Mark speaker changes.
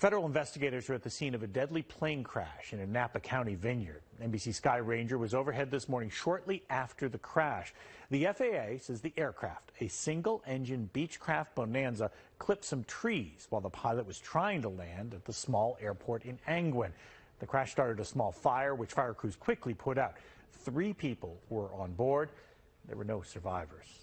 Speaker 1: Federal investigators are at the scene of a deadly plane crash in a Napa County vineyard. NBC Sky Ranger was overhead this morning shortly after the crash. The FAA says the aircraft, a single engine Beechcraft Bonanza, clipped some trees while the pilot was trying to land at the small airport in Angwin. The crash started a small fire, which fire crews quickly put out. Three people were on board. There were no survivors.